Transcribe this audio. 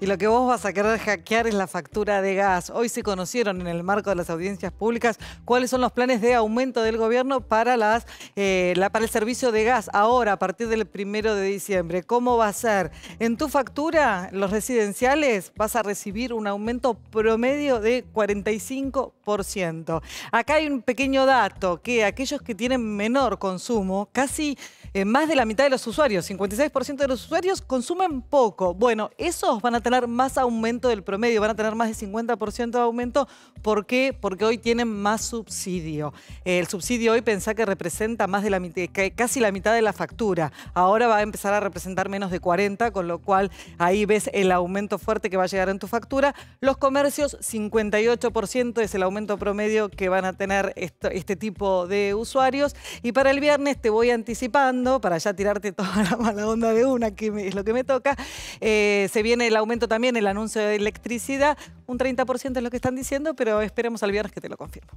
Y lo que vos vas a querer hackear es la factura de gas. Hoy se conocieron en el marco de las audiencias públicas cuáles son los planes de aumento del gobierno para, las, eh, para el servicio de gas ahora, a partir del primero de diciembre. ¿Cómo va a ser? En tu factura, los residenciales, vas a recibir un aumento promedio de 45%. Acá hay un pequeño dato, que aquellos que tienen menor consumo, casi eh, más de la mitad de los usuarios, 56% de los usuarios consumen poco. Bueno, esos van van a tener más aumento del promedio, van a tener más de 50% de aumento. ¿Por qué? Porque hoy tienen más subsidio. El subsidio hoy pensá que representa más de la casi la mitad de la factura. Ahora va a empezar a representar menos de 40, con lo cual ahí ves el aumento fuerte que va a llegar en tu factura. Los comercios, 58% es el aumento promedio que van a tener este tipo de usuarios. Y para el viernes te voy anticipando, para ya tirarte toda la mala onda de una, que es lo que me toca, eh, se viene el aumento también, el anuncio de electricidad, un 30% es lo que están diciendo, pero esperemos al viernes que te lo confirmo.